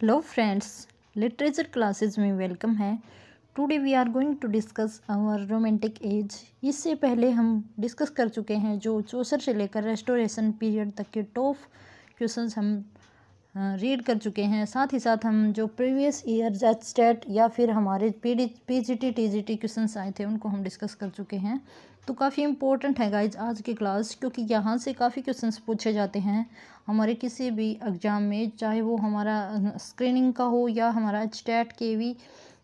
Hello friends literature classes में welcome है today we are going to discuss our romantic age इससे पहले हम डिस्कस कर चुके हैं जो चौसर से लेकर रेस्टोरेशन पीरियड तक के टॉप क्वेश्चंस हम रीड कर चुके हैं साथ ही साथ हम जो प्रीवियस ईयर एच स्टेट या फिर हमारे P D P G T T G T question आए थे उनको हम डिस्कस कर चुके हैं तो काफ़ी इंपॉर्टेंट है गाइज आज की क्लास क्योंकि यहाँ से काफ़ी क्वेश्चन पूछे जाते हैं हमारे किसी भी एग्ज़ाम में चाहे वो हमारा स्क्रीनिंग का हो या हमारा एच स्टेट के वी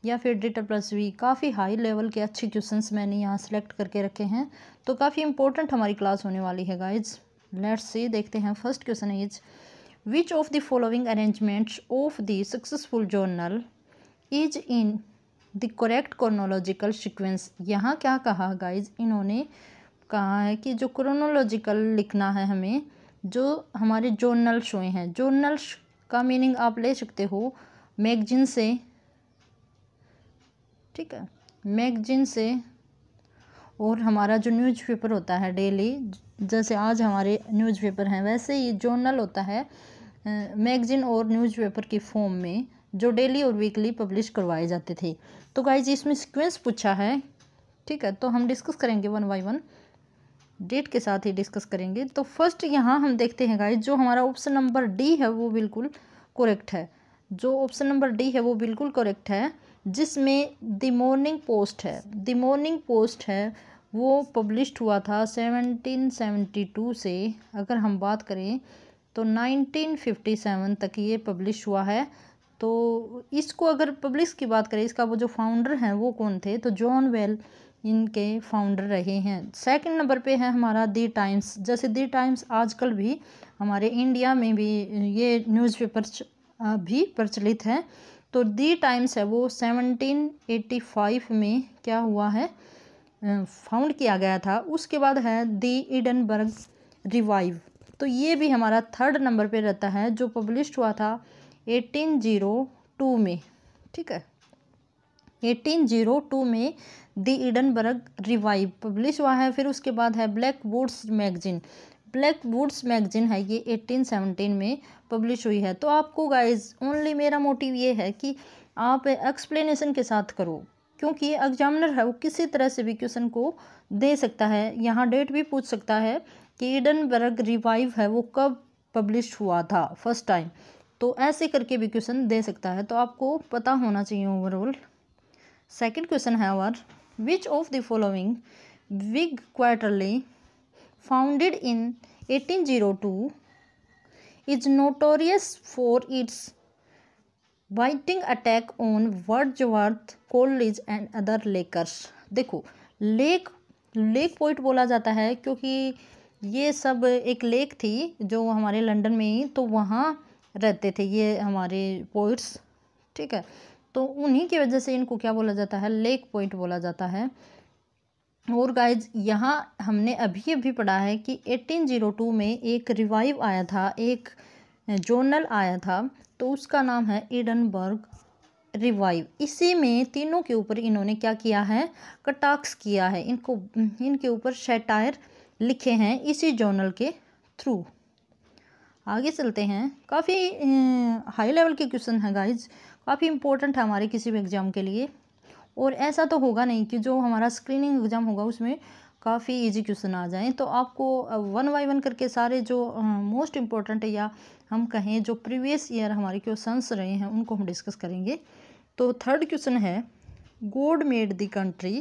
या फिर डेटा प्लस वी काफ़ी हाई लेवल के अच्छे क्वेश्चंस मैंने यहाँ सेलेक्ट करके रखे हैं तो काफ़ी इंपॉर्टेंट हमारी क्लास होने वाली है गाइज लेट्स सी देखते हैं first question is which of the following arrangements of the successful journal is in the correct chronological sequence यहाँ क्या कहा गाइज इन्होंने कहा है कि जो क्रोनोलॉजिकल लिखना है हमें जो हमारे जर्नल्स हुए हैं जर्नल्स का मीनिंग आप ले सकते हो मैगजीन से ठीक है मैगजीन से और हमारा जो न्यूज़पेपर होता है डेली जैसे आज हमारे न्यूज़पेपर हैं वैसे ही जर्नल होता है मैगज़ीन और न्यूज़पेपर की फॉर्म में जो डेली और वीकली पब्लिश करवाए जाते थे तो गाइज इसमें सिक्वेंस पूछा है ठीक है तो हम डिस्कस करेंगे वन बाई वन डेट के साथ ही डिस्कस करेंगे तो फर्स्ट यहाँ हम देखते हैं गाइज जो हमारा ऑप्शन नंबर डी है वो बिल्कुल करेक्ट है जो ऑप्शन नंबर डी है वो बिल्कुल करेक्ट है जिसमें द मॉर्निंग पोस्ट है द मॉर्निंग पोस्ट है वो पब्लिश हुआ था 1772 से अगर हम बात करें तो 1957 तक ये पब्लिश हुआ है तो इसको अगर पब्लिश की बात करें इसका वो जो फाउंडर हैं वो कौन थे तो जॉन वेल इनके फाउंडर रहे हैं सेकंड नंबर पे है हमारा दी टाइम्स जैसे दी टाइम्स आजकल भी हमारे इंडिया में भी ये न्यूज़पेपर भी प्रचलित हैं तो दी टाइम्स है वो 1785 में क्या हुआ है फाउंड किया गया था उसके बाद है दी इडनबर्ग रिवाइव तो ये भी हमारा थर्ड नंबर पे रहता है जो पब्लिश हुआ था 1802 में ठीक है 1802 में दी इडनबर्ग रिवाइव पब्लिश हुआ है फिर उसके बाद है black boards magazine black woods magazine है ये 1817 में पब्लिश हुई है तो आपको गाइज ओनली मेरा मोटिव ये है कि आप एक्सप्लेनेशन के साथ करो क्योंकि एग्जामिनर है वो किसी तरह से भी क्वेश्चन को दे सकता है यहाँ डेट भी पूछ सकता है कि बर्ग रिवाइव है वो कब पब्लिश हुआ था फर्स्ट टाइम तो ऐसे करके भी क्वेश्चन दे सकता है तो आपको पता होना चाहिए ओवरऑल सेकंड क्वेश्चन है और which of the following Whig quarterly founded in 1802, is notorious for its biting attack on Wordsworth Coleridge and other Lakers. देखो लेक लेक पोइट बोला जाता है क्योंकि ये सब एक लेक थी जो हमारे लंदन में ही तो वहाँ रहते थे ये हमारे पोइट्स ठीक है तो उन्हीं की वजह से इनको क्या बोला जाता है लेक पोइट बोला जाता है और गाइज यहाँ हमने अभी अभी पढ़ा है कि 1802 में एक रिवाइव आया था एक जर्नल आया था तो उसका नाम है एडनबर्ग रिवाइव इसी में तीनों के ऊपर इन्होंने क्या किया है कटाक्ष किया है इनको इनके ऊपर शेटायर लिखे हैं इसी जर्नल के थ्रू आगे चलते हैं काफ़ी हाई लेवल के क्वेश्चन हैं गाइज काफ़ी इंपॉर्टेंट है हमारे किसी भी एग्ज़ाम के लिए और ऐसा तो होगा नहीं कि जो हमारा स्क्रीनिंग एग्ज़ाम होगा उसमें काफ़ी इजी क्वेश्चन आ जाएं तो आपको वन बाई वन करके सारे जो मोस्ट इम्पॉर्टेंट या हम कहें जो प्रीवियस ईयर हमारे क्वेश्चंस रहे हैं उनको हम डिस्कस करेंगे तो थर्ड क्वेश्चन है God made the country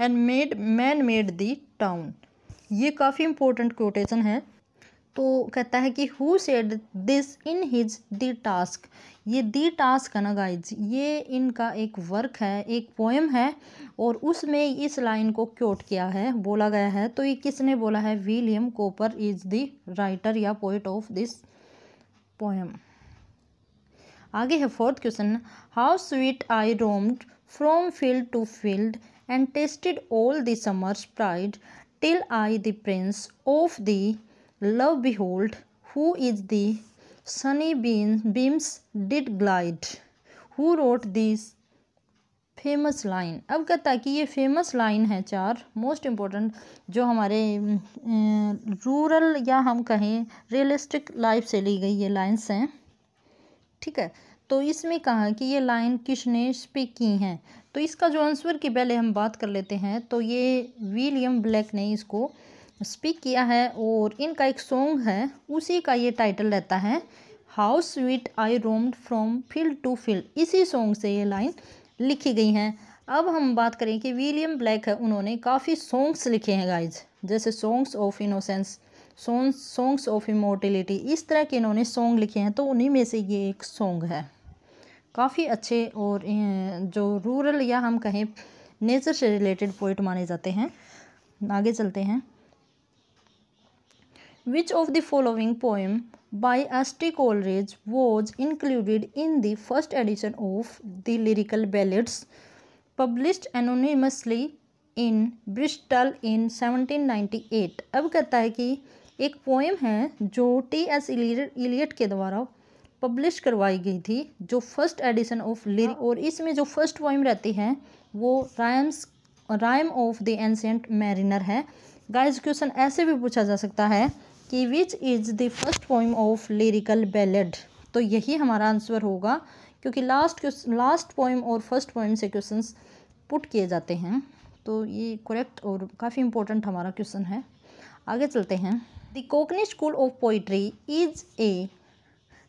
and made man made the town ये काफ़ी इम्पोर्टेंट कोटेशन है तो कहता है कि who said this in his the task ये दी टास्क है ना गाइज ये इनका एक वर्क है एक पोएम है और उसमें इस लाइन को क्योट किया है बोला गया है तो ये किसने बोला है William Cowper is the writer या पोइट ऑफ दिस पोएम आगे है fourth question how sweet I roamed from field to field and tasted all the summer's pride till I the prince of the be behold, who is the sunny beams, beams did glide? Who wrote this famous line अब कहता है कि ये famous line है चार most important जो हमारे rural या हम कहें रियलिस्टिक लाइफ से ली गई ये लाइन्स हैं ठीक है तो इसमें कहा कि ये लाइन किसने पे की हैं तो इसका जो आंसर की पहले हम बात कर लेते हैं तो ये विलियम ब्लैक ने इसको स्पीक किया है और इनका एक सॉन्ग है उसी का ये टाइटल रहता है how sweet I roam from field to field इसी सॉन्ग से ये लाइन लिखी गई हैं अब हम बात करें कि विलियम ब्लैक है उन्होंने काफ़ी सॉन्ग्स लिखे हैं गाइज जैसे songs of innocence songs songs of immortality इस तरह के इन्होंने सॉन्ग लिखे हैं तो उन्हीं में से ये एक सॉन्ग है काफ़ी अच्छे और जो रूरल या हम कहें नेचर से रिलेटेड पोइट माने जाते हैं आगे चलते हैं Which of the following poem by S.T. Coleridge was included in the first edition of the Lyrical Ballads published anonymously in Bristol in 1798 अब कहता है कि एक पोएम है जो टी एस इलियट के द्वारा पब्लिश करवाई गई थी जो फर्स्ट एडिशन ऑफ लिरिक और इसमें जो फर्स्ट पोएम रहती है वो rhymes rime of the ancient mariner है गाइस क्वेश्चन ऐसे भी पूछा जा सकता है कि which is the first poem of lyrical ballad तो यही हमारा आंसर होगा क्योंकि लास्ट क्वेश्चन लास्ट पोइम और फर्स्ट पोइम से क्वेश्चन पुट किए जाते हैं तो ये करेक्ट और काफ़ी इंपॉर्टेंट हमारा क्वेश्चन है आगे चलते हैं the Cockney school of poetry is a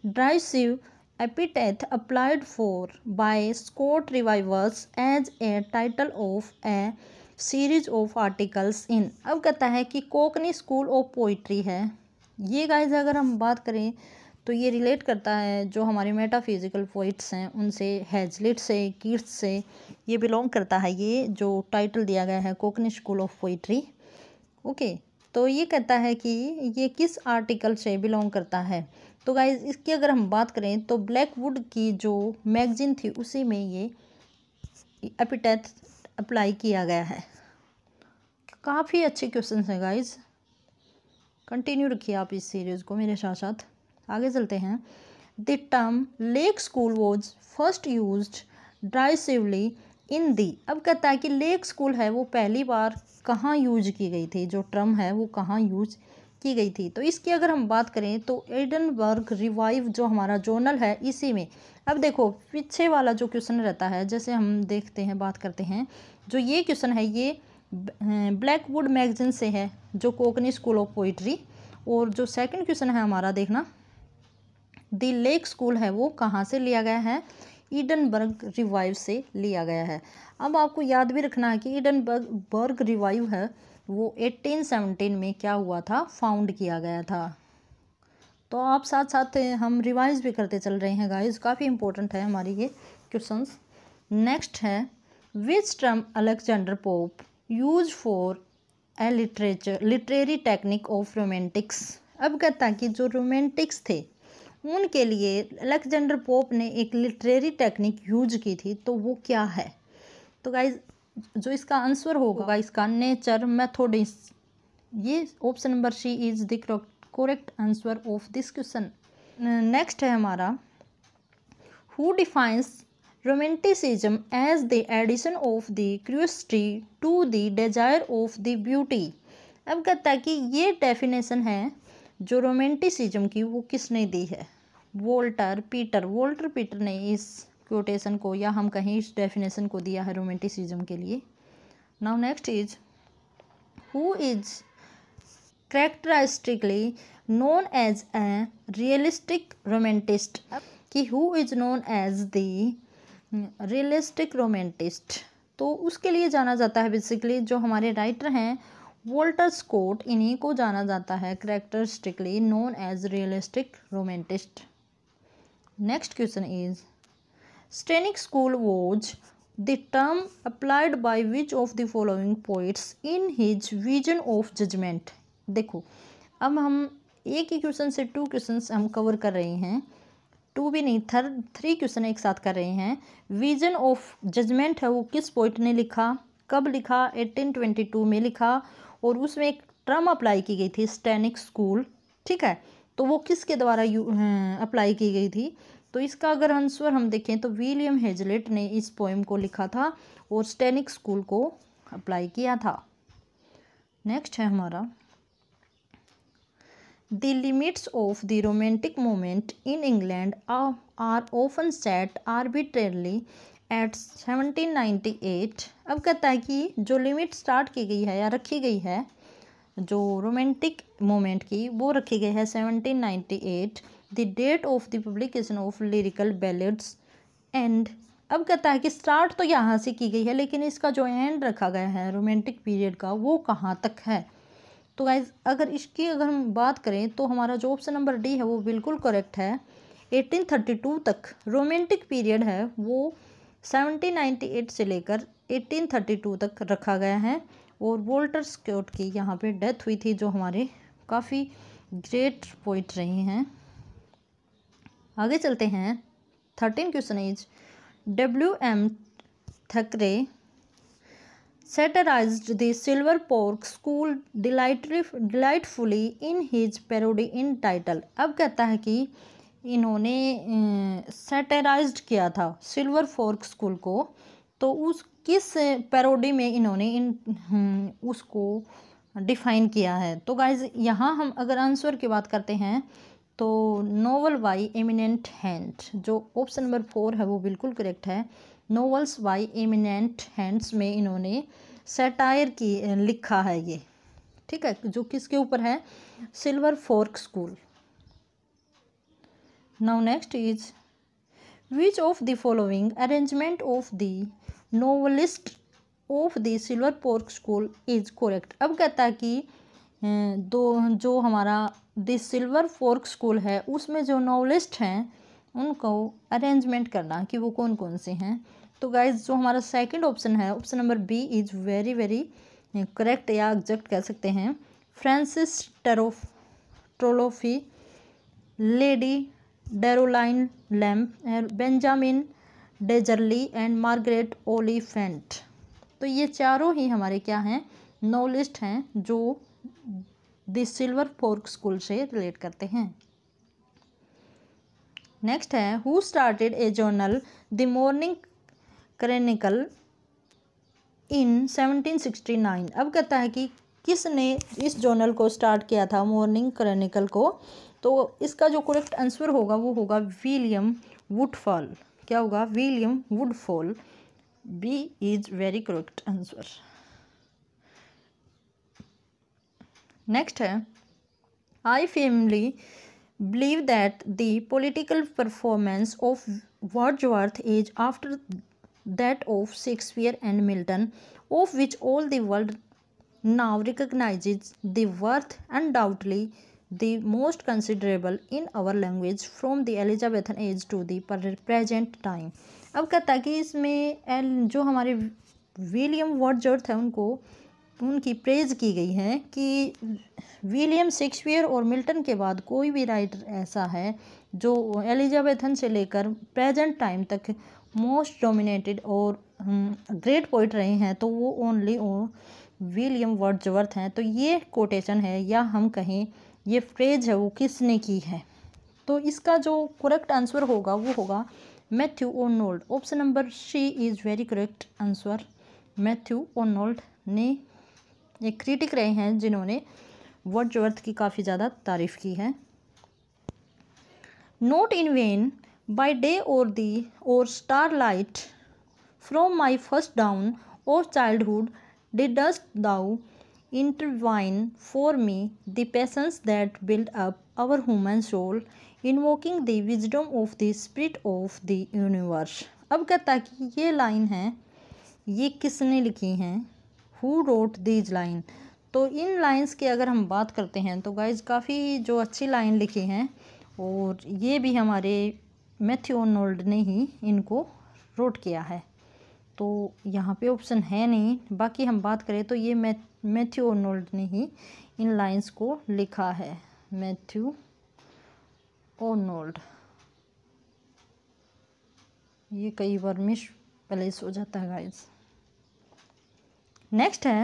derisive epithet applied for by Scott revivers as a title of a series of articles in अब कहता है कि कोकनी स्कूल ऑफ पोइट्री है ये गाइज अगर हम बात करें तो ये रिलेट करता है जो हमारे मेटाफिज़िकल पोइट्स हैं उनसे हैजलिट से कीर्त से ये बिलोंग करता है ये जो टाइटल दिया गया है Cockney school of poetry okay तो ये कहता है कि ये किस आर्टिकल से बिलोंग करता है तो गाइज इसकी अगर हम बात करें तो ब्लैकवुड की जो मैगज़ीन थी उसी में ये एपिटेथ अप्लाई किया गया है काफ़ी अच्छे क्वेश्चन हैं गाइज कंटिन्यू रखिए आप इस सीरीज़ को मेरे साथ साथ आगे चलते हैं the term lake school was first used derisively in the अब कहता है कि लेक स्कूल है वो पहली बार कहाँ यूज की गई थी जो टर्म है वो कहाँ यूज की गई थी तो इसकी अगर हम बात करें तो एडनबर्ग रिवाइव जो हमारा जर्नल है इसी में अब देखो पीछे वाला जो क्वेश्चन रहता है जैसे हम देखते हैं बात करते हैं जो ये क्वेश्चन है ये ब्लैकवुड मैगजीन से है जो कोकनी स्कूल ऑफ पोइट्री और जो सेकंड क्वेश्चन है हमारा देखना दी लेक स्कूल है वो कहाँ से लिया गया है ईडनबर्ग रिवाइव से लिया गया है अब आपको याद भी रखना है कि ईडनबर्ग बर्ग रिवाइव है वो 1817 में क्या हुआ था फाउंड किया गया था तो आप साथ साथ हम रिवाइज भी करते चल रहे हैं गाइस काफ़ी इंपॉर्टेंट है हमारी ये क्वेश्चंस नेक्स्ट है which term Alexander Pope use for a literature literary technique of romantics अब कहता कि जो रोमेंटिक्स थे उनके लिए अलेक्जेंडर पोप ने एक लिटरेरी टेक्निक यूज की थी तो वो क्या है तो गाइज जो इसका आंसर होगा इसका नेचर मैथोडिस ये option number C is the correct answer of this question next है हमारा who defines romanticism as the addition of the curiosity to the desire of the beauty अब कहता है कि ये डेफिनेशन है जो रोमेंटिसिज्म की वो किसने दी है वोल्टर पीटर वोल्टर पीटर ने इस कोटेशन को या हम कहीं इस डेफिनेशन को दिया है रोमेंटिसिज्म के लिए now next is who is characteristically known as a realistic romantist कि who is known as the realistic romantist तो उसके लिए जाना जाता है बेसिकली जो हमारे राइटर हैं वोल्टर स्कोट इन्हीं को जाना जाता है characteristically known as realistic romantist next question is satanic School was the term applied by which of the following poets in his vision of judgment देखो अब हम एक ही क्वेश्चन से टू क्वेश्चन हम कवर कर रहे हैं टू भी नहीं थर्ड थ्री क्वेश्चन एक साथ कर रहे हैं विजन ऑफ जजमेंट है वो किस पोइट ने लिखा कब लिखा एटीन ट्वेंटी टू में लिखा और उसमें एक टर्म अप्लाई की गई थी स्टैनिक स्कूल ठीक है तो वो किसके द्वारा यू अप्लाई अं, की गई थी तो इसका अगर आंसर हम देखें तो विलियम हेजलेट ने इस पोएम को लिखा था और स्टेनिक स्कूल को अप्लाई किया था नेक्स्ट है हमारा the limits of the romantic moment in England are often set arbitrarily at 1798 अब कहता है कि जो लिमिट स्टार्ट की गई है या रखी गई है जो रोमांटिक मोमेंट की वो रखी गई है 1798 the date of the publication of lyrical ballads and अब कहता है कि स्टार्ट तो यहाँ से की गई है लेकिन इसका जो एंड रखा गया है रोमांटिक पीरियड का वो कहाँ तक है तो गाइज अगर इसकी अगर हम बात करें तो हमारा जो ऑप्शन नंबर डी है वो बिल्कुल करेक्ट है 1832 तक रोमांटिक पीरियड है वो 1798 से लेकर 1832 तक रखा गया है और वोल्टर स्क्योट की यहाँ पे डेथ हुई थी जो हमारे काफ़ी ग्रेट पोइट रही हैं आगे चलते हैं thirteen question is W M Thackeray the silver pork school delightly delightfully in his parody in title अब कहता है कि इन्होंने सेटेराइज किया था सिल्वर फोर्क स्कूल को तो उस किस पैरोडी में इन्होंने इन हम्म, उसको डिफाइन किया है तो गाइज यहाँ हम अगर आंसर की बात करते हैं तो नोवल बाई एमिनेंट हैंड जो ऑप्शन नंबर फोर है वो बिल्कुल करेक्ट है नोवल्स वाई एमिनेंट हैंड्स में इन्होंने सेटायर की लिखा है ये ठीक है जो किसके ऊपर है silver fork school now next is which of the following arrangement of the novelist of the silver pork school is correct अब कहता है कि दो जो हमारा द सिल्वर फोर्क स्कूल है उसमें जो नॉवलिस्ट हैं उनको अरेंजमेंट करना कि वो कौन कौन से हैं तो गाइज जो हमारा सेकंड ऑप्शन है option number B is very very correct या एग्जैक्ट कह सकते हैं Francis Trollope Trollope Lady Caroline Lamb Benjamin Disraeli and Margaret Oliphant तो ये चारों ही हमारे क्या हैं नॉलिस्ट हैं जो द सिल्वर फोर्क स्कूल से रिलेट करते हैं नेक्स्ट है who started a journal the morning chronicle in 1769 अब कहता है कि किसने इस जर्नल को स्टार्ट किया था मॉर्निंग क्रेनिकल को तो इसका जो करेक्ट आंसर होगा वो होगा विलियम वुडफॉल क्या होगा William Woodfall B is very correct answer next है I firmly believe that the political performance of word is after that of Shakespeare and Milton of which all world world now recognise the worth and doubtly the most considerable in our language from the Elizabethan age to the present time अब कहता है कि इसमें जो हमारे William word जर्थ है उनको उनकी प्रेज़ की गई है कि विलियम शेक्सपियर और मिल्टन के बाद कोई भी राइटर ऐसा है जो एलिजाबेथन से लेकर प्रेजेंट टाइम तक मोस्ट डोमिनेटेड और हम्म, ग्रेट पोइट रहे हैं तो वो ओनली और विलियम वर्ड्सवर्थ हैं तो ये कोटेशन है या हम कहें ये फ्रेज है वो किसने की है तो इसका जो करेक्ट आंसर होगा वो होगा Matthew Arnold option number C is very correct answer Matthew Arnold ने ये क्रिटिक रहे हैं जिन्होंने वर्ड्सवर्थ की काफ़ी ज़्यादा तारीफ़ की है not in vain by day or the or star light from my first down or childhood dust thou intertwine for me the that build up our human soul in walking the wisdom of the spirit of the universe अब कहता कि ये line है ये किसने लिखी हैं who road these line तो इन लाइंस की अगर हम बात करते हैं तो गाइज काफ़ी जो अच्छी लाइन लिखी हैं और ये भी हमारे मैथ्यू नोल्ड ने ही इनको रोट किया है तो यहाँ पे ऑप्शन है नहीं बाकी हम बात करें तो ये मैथ्यू ओनोल्ड ने ही इन लाइंस को लिखा है मैथ्यू ओनोल्ड ये कई बार मिस प्लेस हो जाता है गाइज नेक्स्ट है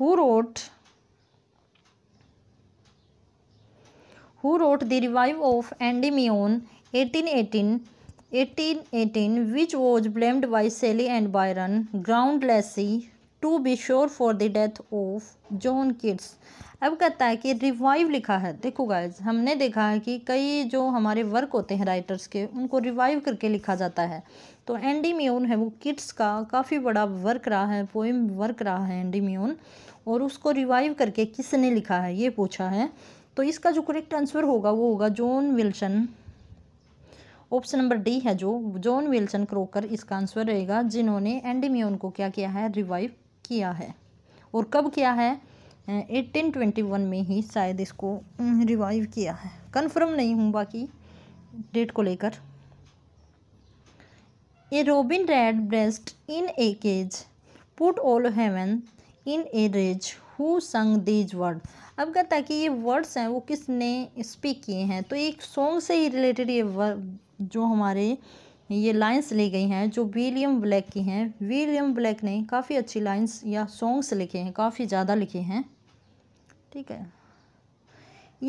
who wrote who wrote the review of Endymion eighteen eighteen eighteen eighteen which was blamed by Shelley and Byron groundlessly to be sure for the death of John Keats अब कहता है कि revive लिखा है देखो guys हमने देखा है कि कई जो हमारे वर्क होते हैं राइटर्स के उनको रिवाइव करके लिखा जाता है तो एंडी म्यून है वो किड्स का काफ़ी बड़ा वर्क रहा है पोइम वर्क रहा है एंडी म्यून और उसको रिवाइव करके किसने लिखा है ये पूछा है तो इसका जो करेक्ट आंसर होगा वो होगा John Wilson option number D है जो जॉन विल्सन क्रोकर इसका आंसर रहेगा जिन्होंने एंडी एंडीम्यून को क्या किया है रिवाइव किया है और कब किया है 1821 में ही शायद इसको रिवाइव किया है कंफर्म नहीं हूँ बाकी डेट को लेकर a robin red breast in a cage put all heaven in a rage who sung these word अब कहता है कि ये वर्ड्स हैं वो किसने स्पीक किए हैं तो एक सॉन्ग से ही रिलेटेड ये जो हमारे ये लाइंस ली गई हैं जो विलियम ब्लैक की हैं विलियम ब्लैक ने काफ़ी अच्छी लाइंस या सॉन्ग्स लिखे हैं काफ़ी ज़्यादा लिखे हैं ठीक है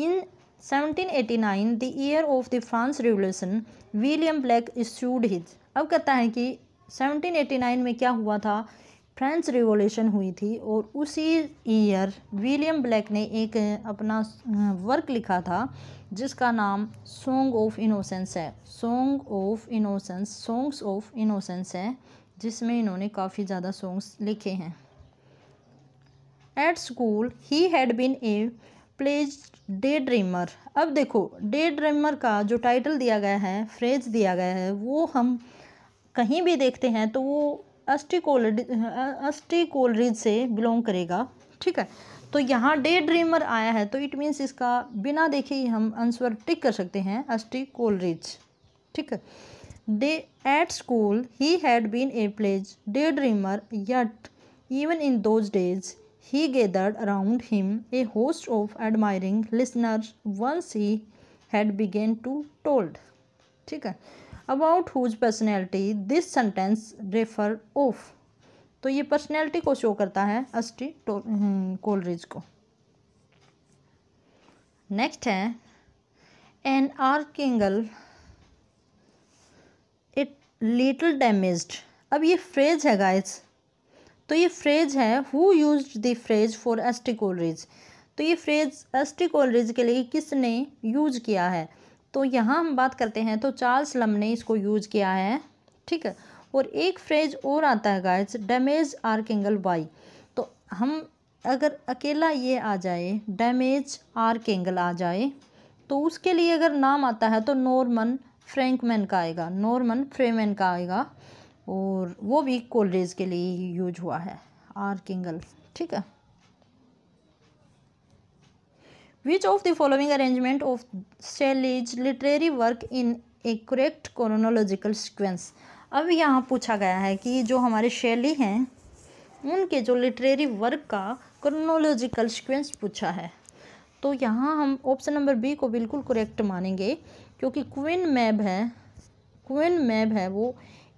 in 1789 the year of the France revolution William Blake issued his अब कहता है कि 1789 में क्या हुआ था फ्रेंच रिवॉल्यूशन हुई थी और उसी ईयर विलियम ब्लैक ने एक अपना वर्क लिखा था जिसका नाम सॉन्ग ऑफ इनोसेंस है song of innocence songs of innocence है जिसमें इन्होंने काफ़ी ज़्यादा सॉन्ग्स लिखे हैं at school he had been a plays day dreamer अब देखो डे ड्रीमर का जो टाइटल दिया गया है फ्रेज दिया गया है वो हम कहीं भी देखते हैं तो वो अस्टिकोल अस्टिकोलरिज से बिलोंग करेगा ठीक है तो यहाँ डे ड्रीमर आया है तो इट मीन्स इसका बिना देखे ही हम आंसर टिक कर सकते हैं अस्टी कोलरिज ठीक है day at school he had been a plays day dreamer yet even in those days he gathered around him a host of admiring listener once he had begun to told ठीक है about whose personality this sentence refer of तो ये personality को show करता है S T hmm, Coleridge को next है an archangel it little damage अब ये फ्रेज है गाइस तो ये फ्रेज है who use the phrase for Coleridge तो ये फ्रेज कोलरिज के लिए किसने यूज किया है तो यहाँ हम बात करते हैं तो चार्ल्स लम ने इसको यूज किया है ठीक है और एक फ्रेज और आता है गाइज डैमेज आर्किंगल वाई तो हम अगर अकेला ये आ जाए डैमेज केंगल आ जाए तो उसके लिए अगर नाम आता है तो नॉर्मन फ्रेंकमैन का आएगा नॉर्मन फ्रेमैन का आएगा और वो भी कोलरेज के लिए यूज हुआ है आर्किंगल ठीक है which of the following arrangement of shelley's literary work in a correct chronological sequence अब यहाँ पूछा गया है कि जो हमारे शैली हैं उनके जो लिटरेरी वर्क का क्रोनोलॉजिकल सीक्वेंस पूछा है तो यहाँ हम ऑप्शन नंबर बी को बिल्कुल करेक्ट मानेंगे क्योंकि क्विन मैब है क्विन मैब है वो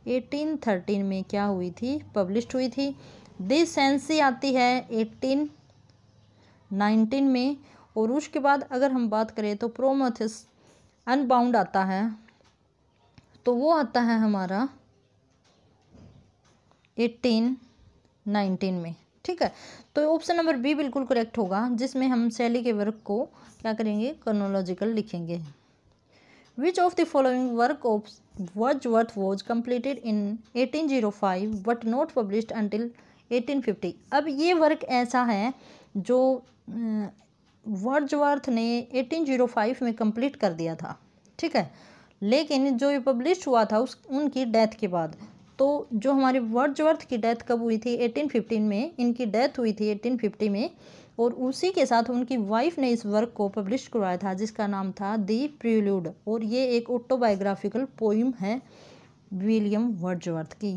1813 में क्या हुई थी पब्लिश हुई थी दिस सेंसी आती है 1819 में पुरुष के बाद अगर हम बात करें तो प्रोमोथिस अनबाउंड आता है तो वो आता है हमारा एट्टीन नाइनटीन में ठीक है तो ऑप्शन नंबर बी बिल्कुल करेक्ट होगा जिसमें हम शैली के वर्क को क्या करेंगे क्रोनोलॉजिकल लिखेंगे which of the following work of Wordsworth was completed in eighteen zero five but not published until fifty अब ये वर्क ऐसा है जो वर्जवर्थ ने 1805 में कंप्लीट कर दिया था ठीक है लेकिन जो ये पब्लिश हुआ था उस उनकी डेथ के बाद तो जो हमारे वर्जवर्थ की डेथ कब हुई थी 1815 में इनकी डेथ हुई थी 1850 में और उसी के साथ उनकी वाइफ ने इस वर्क को पब्लिश करवाया था जिसका नाम था दी प्रूड और ये एक ऑटोबायोग्राफिकल पोइम है विलियम वर्जवर्थ की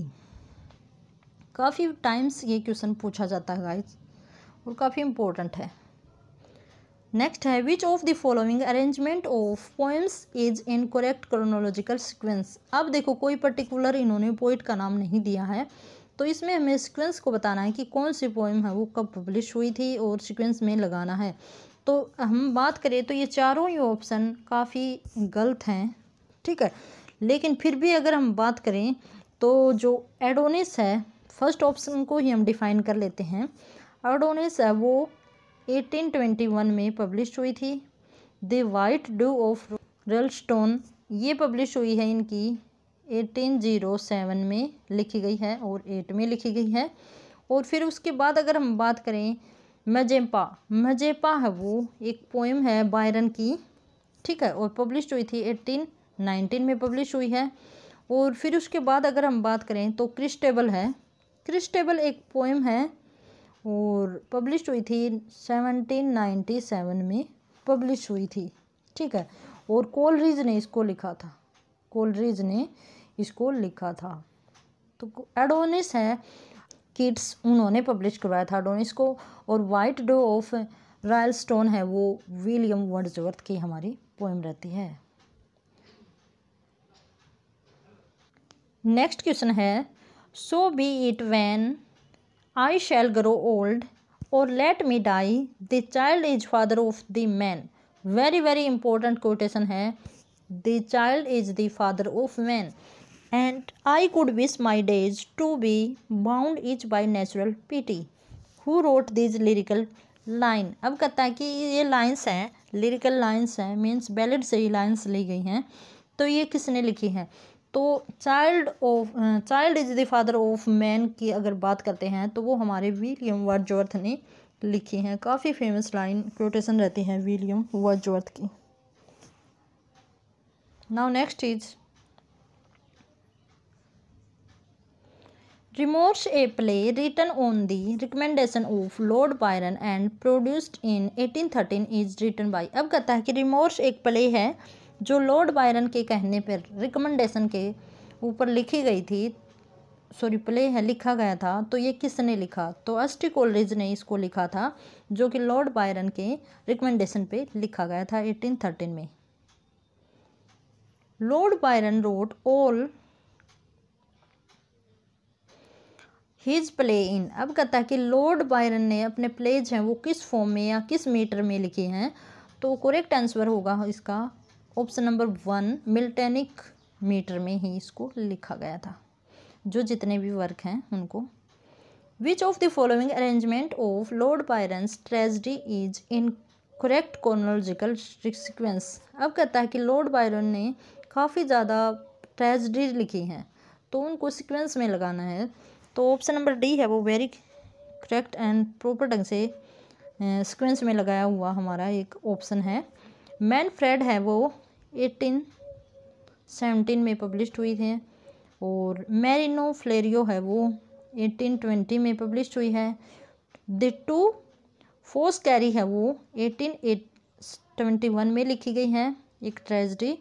काफ़ी टाइम्स ये क्वेश्चन पूछा जाता है गाइस और काफ़ी इम्पोर्टेंट है नेक्स्ट है which of the following arrangement of poems is in correct chronological sequence अब देखो कोई पर्टिकुलर इन्होंने पोइट का नाम नहीं दिया है तो इसमें हमें सिक्वेंस को बताना है कि कौन सी पोइम है वो कब पब्लिश हुई थी और सिक्वेंस में लगाना है तो हम बात करें तो ये चारों ही ऑप्शन काफ़ी गलत हैं ठीक है लेकिन फिर भी अगर हम बात करें तो जो एडोनिस है फर्स्ट ऑप्शन को ही हम डिफ़ाइन कर लेते हैं एडोनिस है वो 1821 में पब्लिश हुई थी the white doe of Rylstone ये पब्लिश हुई है इनकी 1807 में लिखी गई है और एट में लिखी गई है और फिर उसके बाद अगर हम बात करें मजेपा मजेपा है वो एक पोएम है बायरन की ठीक है और पब्लिश हुई थी एटीन नाइनटीन में पब्लिश हुई है और फिर उसके बाद अगर हम बात करें तो क्रिस्टेबल है क्रिस्टेबल एक पोएम है और पब्लिश हुई थी सेवनटीन सेवन में पब्लिश हुई थी ठीक है और कोलरिज ने इसको लिखा था कोलरिज ने इसको लिखा था तो एडोनिस है किड्स उन्होंने पब्लिश करवाया था एडोनिस को और white doe of Rylstone है वो विलियम वर्ड्सवर्थ की हमारी पोइम रहती है नेक्स्ट क्वेश्चन है so be it when I shall grow old or let me die the child is father of the man very very important quotation है the child is the father of man I could could my days to be bound each by natural piety who wrote these lyrical line अब कहता है कि ये lines हैं lyrical lines हैं means ballad से ही लाइन्स ली गई हैं तो ये किसने लिखी हैं तो child of child is the father of man की अगर बात करते हैं तो वो हमारे विलियम वर्जवर्थ ने लिखी हैं काफ़ी फेमस लाइन कोटेशन रहती हैं विलियम वर्जवर्थ की now next is a play return on on recommendation of of Lord and produced in eighteen 1813, is written by अब कहता है कि रिमोर्स एक प्ले है जो लॉर्ड बायरन के कहने पर रिकमेंडेशन के ऊपर लिखी गई थी सॉरी प्ले है लिखा गया था तो ये किसने लिखा तो अस्टी कोलरिज ने इसको लिखा था जो कि लॉर्ड बायरन के रिकमेंडेशन पे लिखा गया था 1813 में Lord Byron wrote all his play in अब कहता है कि लॉर्ड बायरन ने अपने प्लेज हैं वो किस फॉर्म में या किस मीटर में लिखे हैं तो करेक्ट आंसर होगा इसका option number one Miltonic meter में ही इसको लिखा गया था जो जितने भी वर्क हैं उनको which of the following arrangement of Lord Byron's tragedy is in correct chronological sequence अब कहता है कि लॉर्ड बायरन ने काफ़ी ज़्यादा ट्रेजडी लिखी हैं तो उनको सिक्वेंस में लगाना है तो ऑप्शन नंबर डी है वो वेरी करेक्ट एंड प्रॉपर ढंग से सिक्वेंस में लगाया हुआ हमारा एक ऑप्शन है मैन फ्रेड है वो एटीन सेवनटीन में पब्लिश हुई थी और मैरिनो फ्लेरियो है वो एटीन ट्वेंटी में पब्लिश हुई है द टू फोर्स कैरी है वो एटीन एट ट्वेंटी वन में लिखी गई है एक ट्रेजडी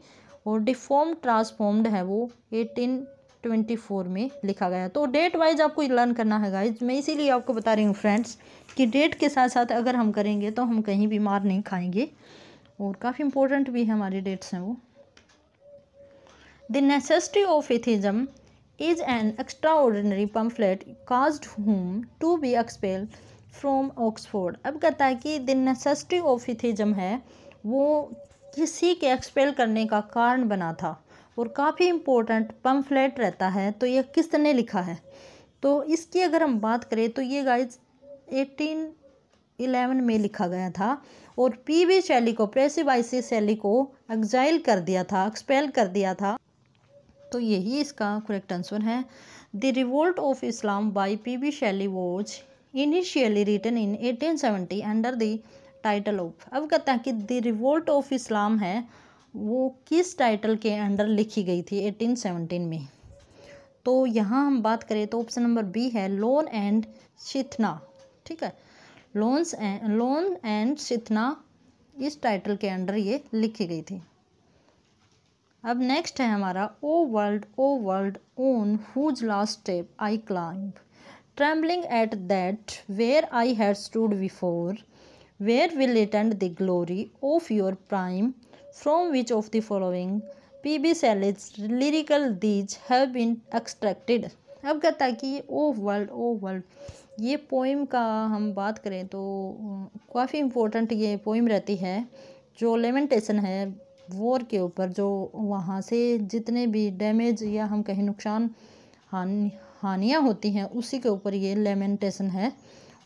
और डिफॉर्म ट्रांसफॉर्म्ड है वो एटीन ट्वेंटी फोर में लिखा गया तो डेट वाइज आपको लर्न करना है गाइज मैं इसीलिए आपको बता रही हूँ फ्रेंड्स कि डेट के साथ साथ अगर हम करेंगे तो हम कहीं भी मार नहीं खाएंगे और काफ़ी इम्पोर्टेंट भी है हमारी डेट्स हैं वो the necessity of atheism is an extraordinary pamphlet caused whom to be expel from Oxford अब कहता है कि द नेसेसिटी ऑफ एथिज्म है वो किसी के एक्सपेल करने का कारण बना था और काफ़ी इम्पोर्टेंट पम्फलेट रहता है तो ये किसने लिखा है तो इसकी अगर हम बात करें तो ये गाइज एटीन इलेवन में लिखा गया था और पी वी शैली को प्रेसिव वाई सी शैली को एग्जाइल कर दिया था एक्सपेल कर दिया था तो यही इसका करेक्ट आंसर है the revolt of Islam by P V Shelley was initially written in eighteen seventy under the title of अब कहते हैं कि द रिवोल्ट ऑफ इस्लाम है वो किस टाइटल के अंडर लिखी गई थी एटीन सेवनटीन में तो यहाँ हम बात करें तो ऑप्शन नंबर बी है लोन एंड शिथना ठीक है Laons and Laon and Cythna इस टाइटल के अंडर ये लिखी गई थी अब नेक्स्ट है हमारा O world O world on whose last step I climb travelling at that where I had stood before where will return the glory of your prime from which of the following P B Shelley's lyrical these have been extracted अब कहता है कि O world O world ये poem का हम बात करें तो काफ़ी इम्पोर्टेंट ये पोइम रहती है जो लेमेंटेशन है वॉर के ऊपर जो वहाँ से जितने भी डैमेज या हम कहीं नुकसान हानि हानियाँ होती हैं उसी के ऊपर ये लेमेंटेशन है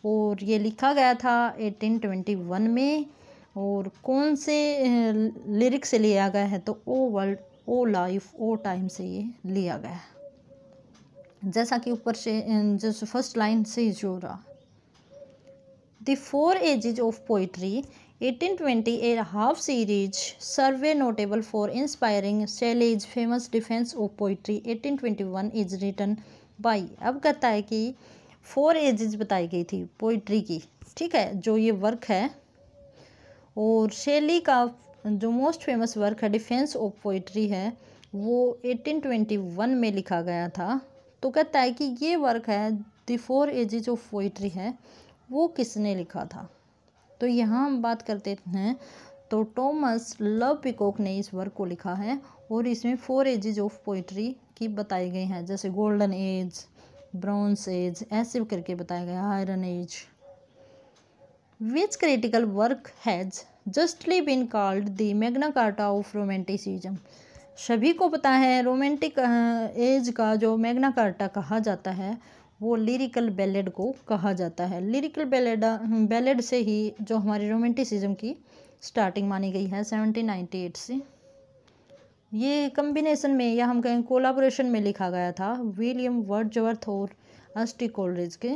और ये लिखा गया था 1821 में और कौन से लिरिक्स से लिया गया है तो O world O life O time से ये लिया गया है जैसा कि ऊपर से जैसे फर्स्ट लाइन से ही जो रहा the four ages of poetry 1820 a half series survey notable for inspiring Shelley's famous defence of poetry 1821 is written by अब कहता है कि फोर एजेज बताई गई थी पोइट्री की ठीक है जो ये वर्क है और शैली का जो मोस्ट फेमस वर्क है डिफेंस ऑफ पोइट्री है वो 1821 में लिखा गया था तो कहता है कि ये वर्क है the four ages of poetry है वो किसने लिखा था तो यहाँ हम बात करते हैं तो टॉमस लव पिकॉक ने इस वर्क को लिखा है और इसमें फोर एजेज ऑफ पोइट्री की बताई गई हैं जैसे गोल्डन एज ब्रॉन्स एज ऐसे करके बताया गया iron age which critical work has justly been called the Magna Carta of Romanticism. सभी को पता है रोमांटिक एज का जो मैग्ना कार्टा कहा जाता है वो लिरिकल बैलेड को कहा जाता है लिरिकल बैलेड बैलेड से ही जो हमारी रोमांटिसिज्म की स्टार्टिंग मानी गई है सेवनटीन नाइन्टी एट से ये कम्बिनेशन में या हम कहें कोलाबोरेशन में लिखा गया था विलियम वर्डजवर्थ और अस्टी कोलरेज के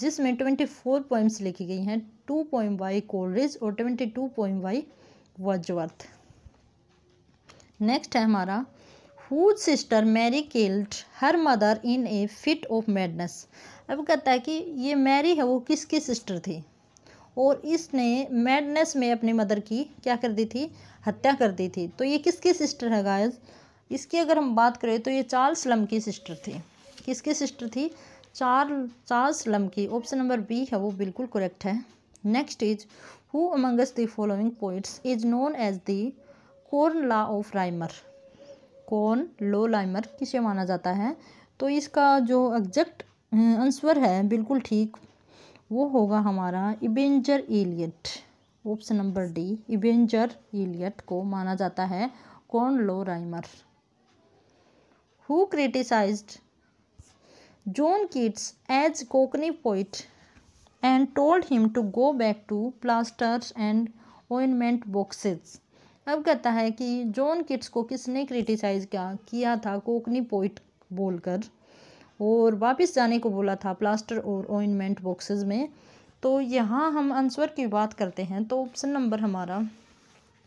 जिसमें ट्वेंटी फोर पोइम्स लिखी गई हैं टू पोइम बाई कोलरेज और twenty two poem by Wordsworth next है हमारा whose sister Mary killed her mother in a fit of madness अब कहता है कि ये मैरी है वो किसकी सिस्टर थी और इसने मैडनेस में अपनी मदर की क्या कर दी थी हत्या कर दी थी तो ये किसकी सिस्टर है गायज इसकी अगर हम बात करें तो ये चार्ल्स लम की सिस्टर थी किसकी सिस्टर थी चार चार्ल्स लम की ऑप्शन नंबर बी है वो बिल्कुल करेक्ट है next is who amongst the following poets is known as the corn law of Rymer कौन लो लाइमर किसे माना जाता है तो इसका जो एग्जैक्ट हम्म, आंसर है बिल्कुल ठीक वो होगा हमारा Ebenezer Elliott option number D Ebenezer Elliott को माना जाता है corn law rhymer who criticised John Keats as cockney poet and told him to go back to plasters and ointment boxes अब कहता है कि जॉन किट्स को किसने क्रिटिसाइज़ किया किया था कोकनी पोइट बोलकर और वापस जाने को बोला था प्लास्टर और ऑइनमेंट बॉक्सेस में तो यहाँ हम आंसर की बात करते हैं तो ऑप्शन नंबर हमारा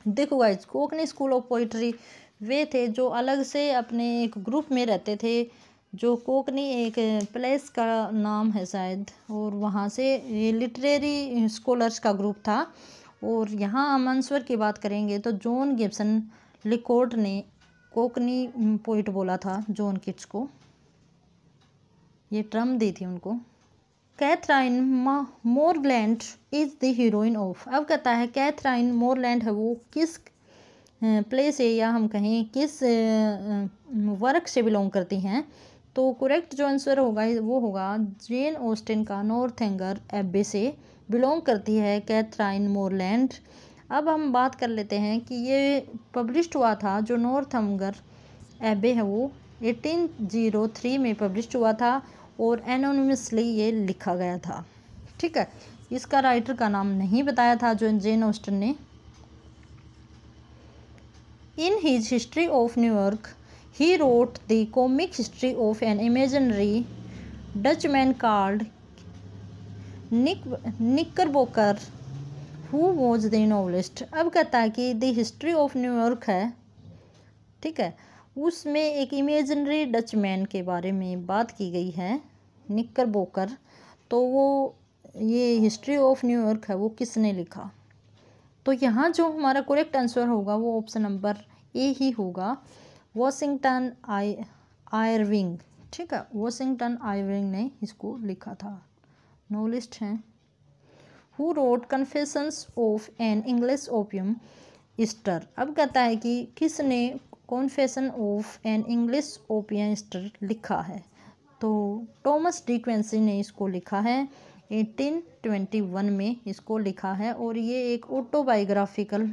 देखो guys cockney school of poetry वे थे जो अलग से अपने एक ग्रुप में रहते थे जो कोकनी एक प्लेस का नाम है शायद और वहाँ से ये लिटरेरी स्कॉलर्स का ग्रुप था और यहाँ हम आंसर की बात करेंगे तो जॉन गिब्सन लिकोट ने कोकनी पोइट बोला था जॉन किट्स को ये ट्रम दी थी उनको Catherine Morland is the heroine of अब कहता है कैथराइन मोरलैंड है वो किस प्ले से या हम कहें किस वर्क से बिलोंग करती हैं तो करेक्ट जो आंसर होगा वो होगा जेन ऑस्टिन का नॉर्थ एंगर एब्बे से बिलोंग करती है कैथराइन मोरलैंड अब हम बात कर लेते हैं कि ये पब्लिश्ड हुआ था जो नॉर्थ हमगर एबे है वो 1803 में पब्लिश्ड हुआ था और एनोनिमसली ये लिखा गया था ठीक है इसका राइटर का नाम नहीं बताया था जो जेन ऑस्टन ने in his history of New York he wrote the comic history of an imaginary Dutch man card nick Knickerbocker who was the novelist अब कहता है कि द हिस्ट्री ऑफ न्यूयॉर्क है ठीक है उसमें एक इमेजनरी डचमैन के बारे में बात की गई है निक्कर बोकर तो वो ये हिस्ट्री ऑफ न्यूयॉर्क है वो किसने लिखा तो यहाँ जो हमारा करेक्ट आंसर होगा वो ऑप्शन नंबर ए ही होगा वॉशिंगटन आई आयरविंग ठीक है वॉशिंगटन आयरविंग ने इसको लिखा था नॉलिस्ट हैं who wrote confessions of an English opium eater अब कहता है कि किसने confession of an English opium eater लिखा है तो टॉमस डी क्वेंसी ने इसको लिखा है 1821 में इसको लिखा है और ये एक ऑटोबायोग्राफिकल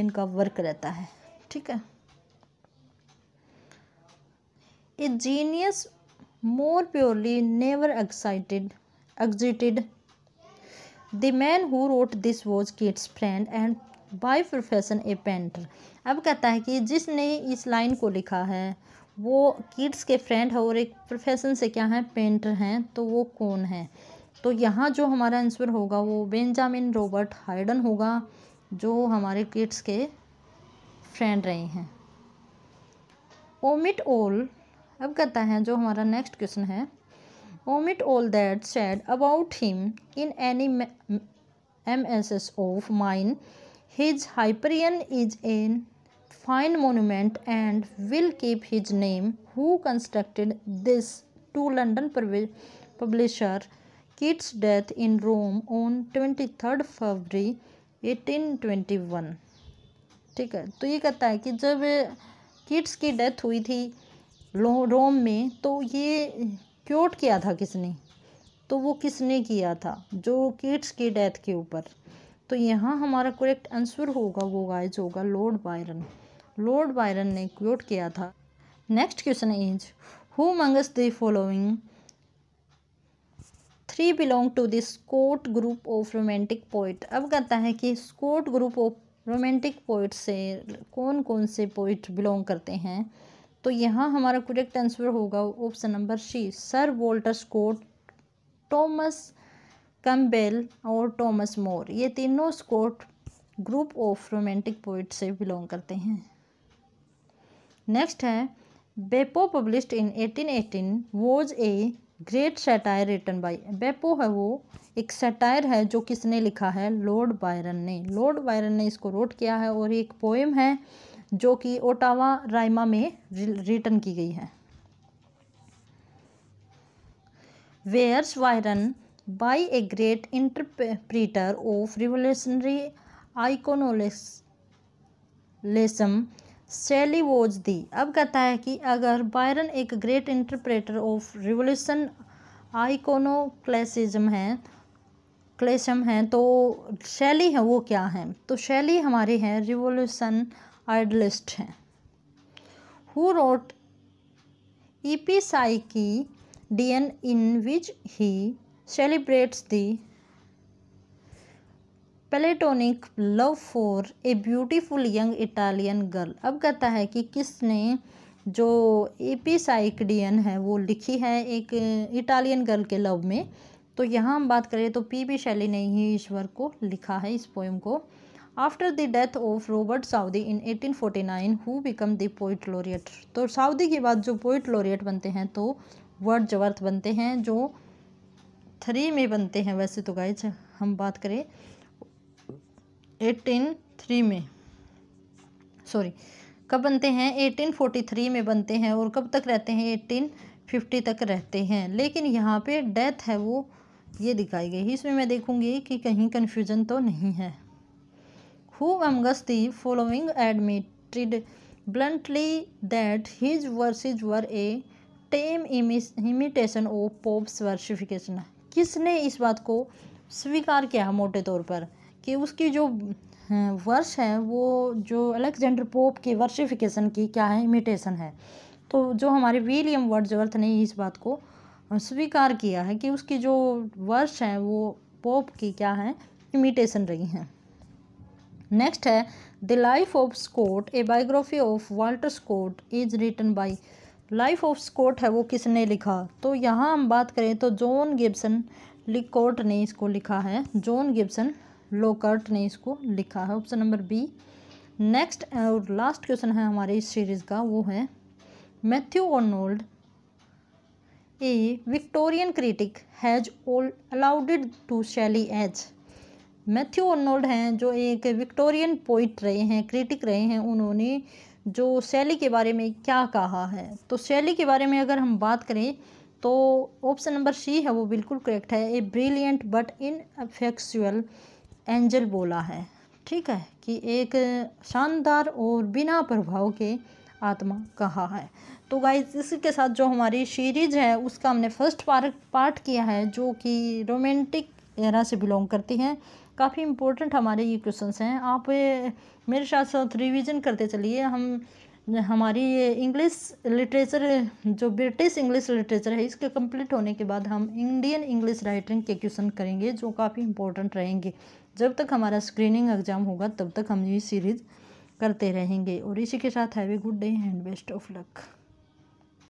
इनका वर्क रहता है ठीक है a genius more purely never excited exited. The man who wrote this was Kate's friend and by profession a painter. अब कहता है कि जिसने इस लाइन को लिखा है वो किड्स के फ्रेंड है और एक प्रोफेशन से क्या है पेंटर हैं तो वो कौन है तो यहाँ जो हमारा आंसर होगा वो बेंजामिन रॉबर्ट हाइडन होगा जो हमारे किड्स के फ्रेंड रहे हैं ओमिट ओल अब कहता है जो हमारा नेक्स्ट क्वेश्चन है omit all that said about him in any mss of mine his hyperion is a fine monument and will keep his name who constructed this to london publisher Kit's death in Rome on 23rd February 1821 ठीक है तो ये कहता है कि जब kids की death हुई थी रोम में तो ये क्योट किया था किसने तो वो किसने किया था जो किड्स की डेथ के ऊपर तो यहाँ हमारा करेक्ट आंसर होगा वो गाइज होगा लॉर्ड बायरन लॉर्ड बायरन ने क्योट किया था next question is who amongst the following three belong to the Scott group of romantic poet अब कहता है कि Scott group of romantic poet से कौन कौन से पोइट बिलोंग करते हैं तो यहाँ हमारा करेक्ट आंसर होगा option number C sir Walter Scott Thomas Campbell और टॉमस मोर ये तीनों Scott group of romantic poet से बिलोंग करते हैं नेक्स्ट है Beppo published in 1818 was a great satire written by Beppo है वो एक सेटायर है जो किसने लिखा है लॉर्ड बायरन ने लॉर्ड बायरन ने इसको रोट किया है और एक पोएम है जो कि ओटावा रायमा में रिटर्न की गई है whereas Byron by a great interpreter of revolutionary iconoclasm Shelley was दी अब कहता है कि अगर बायरन एक great interpreter of revolution iconoclasm है क्लेशम है तो शैली है वो क्या है तो शैली हमारे हैं रिवोल्यूशन आइडलिस्ट हैं who wrote Epipsychidion in which he celebrates the platonic love for a beautiful young Italian girl अब कहता है कि किसने जो पी e एन है वो लिखी है एक इटालियन गर्ल के लव में तो यहाँ हम बात करें तो पी पी शैली ने ही ईश्वर को लिखा है इस पोएम को after the death of Robert Southey in 1849 who became the poet laureate तो साउदी के बाद जो पोइट लॉरियट बनते हैं तो वर्ड जवर्थ बनते हैं जो थ्री में बनते हैं वैसे तो गाइज हम बात करें एटीन थ्री में सॉरी कब बनते हैं एटीन फोर्टी थ्री में बनते हैं और कब तक रहते हैं एटीन फिफ्टी तक रहते हैं लेकिन यहाँ पे डेथ है वो ये दिखाई गई इसमें मैं देखूँगी कि कहीं कन्फ्यूजन तो नहीं है who amongst the following admitted bluntly that his verses were a tame imitation of Pope's versification किसने इस बात को स्वीकार किया मोटे तौर पर कि उसकी जो हाँ, वर्ष है वो जो अलेक्जेंडर पोप की वर्सिफिकेशन की क्या है इमिटेशन है तो जो हमारे विलियम वर्ड्सवर्थ ने इस बात को स्वीकार किया है कि उसकी जो वर्ष हैं वो पोप की क्या है इमिटेशन रही हैं नेक्स्ट है the life of Scott a biography of Walter Scott is written by life of Scott है वो किसने लिखा तो यहाँ हम बात करें तो जॉन गिब्सन लिकोट ने इसको लिखा है जॉन गिब्सन लोकर्ट ने इसको लिखा है ऑप्शन नंबर बी नेक्स्ट और लास्ट क्वेश्चन है हमारे इस सीरीज़ का वो है Matthew Arnold a Victorian critic has all alluded to Shelley as Matthew Arnold हैं जो एक विक्टोरियन पोइट रहे हैं क्रिटिक रहे हैं उन्होंने जो शैली के बारे में क्या कहा है तो शैली के बारे में अगर हम बात करें तो ऑप्शन नंबर सी है वो बिल्कुल करेक्ट है a brilliant but ineffectual angel बोला है ठीक है कि एक शानदार और बिना प्रभाव के आत्मा कहा है तो गाइज इसके साथ जो हमारी सीरीज है उसका हमने फर्स्ट पार्ट पार्ट किया है जो कि रोमांटिक एरा से बिलोंग करती हैं काफ़ी इम्पोर्टेंट हमारे ये क्वेश्चन हैं आप मेरे साथ साथ रिविजन करते चलिए हम हमारी ये इंग्लिश लिटरेचर जो ब्रिटिश इंग्लिश लिटरेचर है इसके कंप्लीट होने के बाद हम इंडियन इंग्लिश राइटिंग के क्वेश्चन करेंगे जो काफ़ी इंपॉर्टेंट रहेंगे जब तक हमारा स्क्रीनिंग एग्जाम होगा तब तक हम ये सीरीज़ करते रहेंगे और इसी के साथ have a good day and best of luck